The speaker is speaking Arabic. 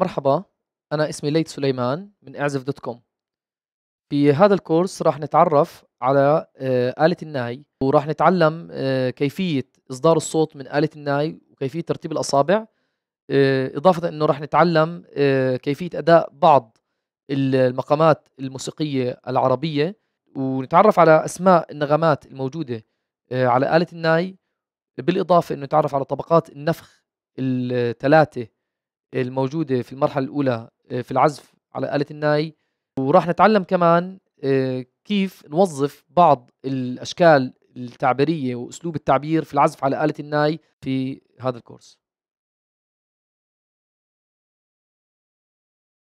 مرحبا أنا اسمي ليت سليمان من اعزف دوت كوم في هذا الكورس راح نتعرف على آه، آلة الناي وراح نتعلم آه، كيفية إصدار الصوت من آلة الناي وكيفية ترتيب الأصابع آه، إضافة أنه راح نتعلم كيفية أداء بعض المقامات الموسيقية العربية ونتعرف على أسماء النغمات الموجودة على آلة الناي بالإضافة أنه نتعرف على طبقات النفخ الثلاثة الموجودة في المرحلة الأولى آه، في العزف على آلة الناي وراح نتعلم كمان آه، كيف نوظف بعض الأشكال التعبيرية وأسلوب التعبير في العزف على آلة الناي في هذا الكورس